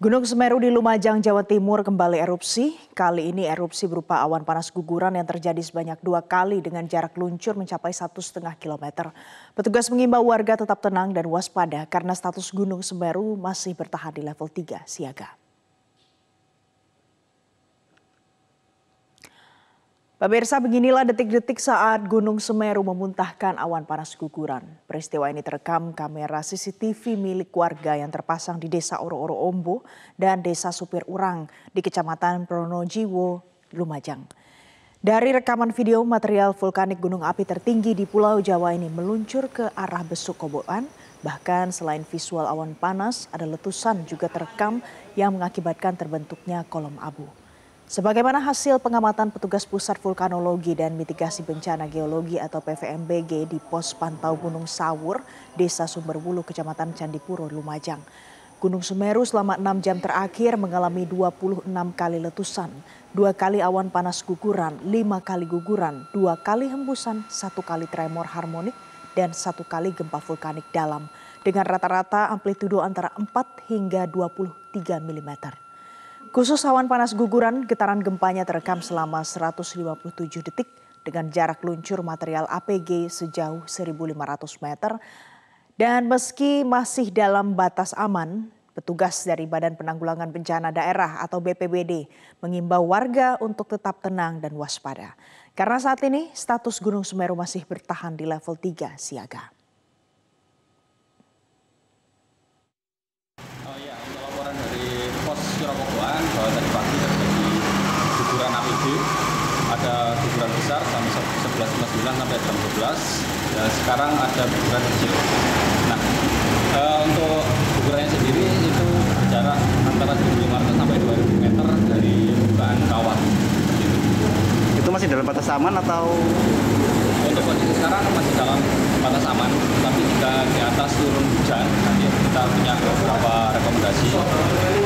Gunung Semeru di Lumajang, Jawa Timur kembali erupsi. Kali ini erupsi berupa awan panas guguran yang terjadi sebanyak dua kali dengan jarak luncur mencapai satu setengah kilometer. Petugas mengimbau warga tetap tenang dan waspada karena status Gunung Semeru masih bertahan di level 3 siaga. Pemirsa, beginilah detik-detik saat Gunung Semeru memuntahkan awan panas guguran. Peristiwa ini terekam kamera CCTV milik warga yang terpasang di Desa Oro-Oro Ombo dan Desa Supir Urang di Kecamatan Pronojiwo, Lumajang. Dari rekaman video, material vulkanik gunung api tertinggi di Pulau Jawa ini meluncur ke arah Besuk Koboan. Bahkan selain visual awan panas, ada letusan juga terekam yang mengakibatkan terbentuknya kolom abu. Sebagaimana hasil pengamatan petugas Pusat Vulkanologi dan Mitigasi Bencana Geologi atau PVMBG di pos pantau Gunung Sawur, Desa Sumberwulu, Kecamatan Candipuro, Lumajang. Gunung Semeru selama enam jam terakhir mengalami 26 kali letusan, dua kali awan panas guguran, lima kali guguran, dua kali hembusan, satu kali tremor harmonik, dan satu kali gempa vulkanik dalam dengan rata-rata amplitudo antara 4 hingga 23 mm. Khusus awan panas guguran, getaran gempanya terekam selama 157 detik dengan jarak luncur material APG sejauh 1.500 meter. Dan meski masih dalam batas aman, petugas dari Badan Penanggulangan Bencana Daerah atau BPBD mengimbau warga untuk tetap tenang dan waspada. Karena saat ini status Gunung Semeru masih bertahan di level 3 siaga. Oh iya, laporan dari pos Surabaya ada di guguran APB ada guguran besar sampai 11.59 sampai jam 12 dan sekarang ada guguran kecil nah e, untuk gugurannya sendiri itu berjarak antara 1.500 sampai 2.000 meter dari bukaan kawah gitu. itu masih dalam batas aman atau untuk kondisi sekarang masih dalam batas aman tapi jika di atas turun hujan nanti kita punya beberapa rekomendasi